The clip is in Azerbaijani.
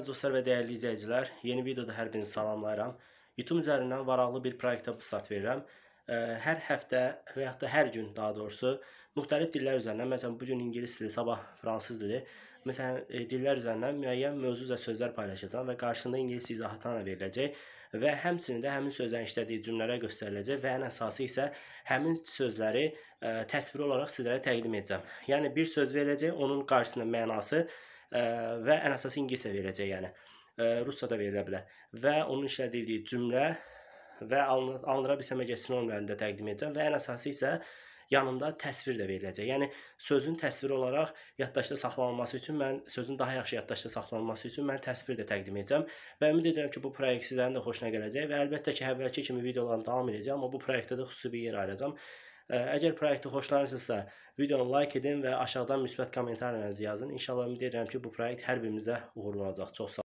Əziz dostlar və dəyərli izləyicilər, yeni videoda hər birinizi salamlayıram. YouTube üzərindən varaqlı bir proyektə busat verirəm. Hər həftə və yaxud da hər gün daha doğrusu müxtəlif dillər üzərindən, məsələn, bugün ingilis dili, sabah fransız dili, məsələn, e, dillər üzərindən müəyyən mövzu üzrə sözlər paylaşacağım və qarşında ingilis izahatlarla veriləcək və həmçinin də həmin sözlərin işlədiyi cümlələr göstəriləcək və ən əsası isə həmin sözləri ə, təsviri olaraq sizlərə təqdim edəcəm. Yəni bir söz veriləcək, onun qarşısında mənası və ən əsas ingiliscə verəcək, yəni rusca da verilə bilər. Və onun işlədildiyi cümlə və alınıra bilsəmə gəl sinonimlərində təqdim edəcəm və ən əsası isə yanında təsvir də veriləcək. Yəni sözün təsviri olaraq yaddaşda saxlanılması üçün mən sözün daha yaxşı yaddaşda saxlanılması üçün mən təsvir də təqdim edəcəm və ümid edirəm ki, bu layihə sizlərin də xoşuna gələcək və əlbəttə ki, əvvəlki kimi videolarım davam edəcək, amma bu layihədə də xüsusi bir yer ayıracağam. Əgər proyekti xoşlanırsınızsa, videonu like edin və aşağıdan müsbət kommentariyanızı yazın. İnşallah ümid edirəm ki, bu proyekt hər birimizə uğurlu olacaq. Çox sağ olun.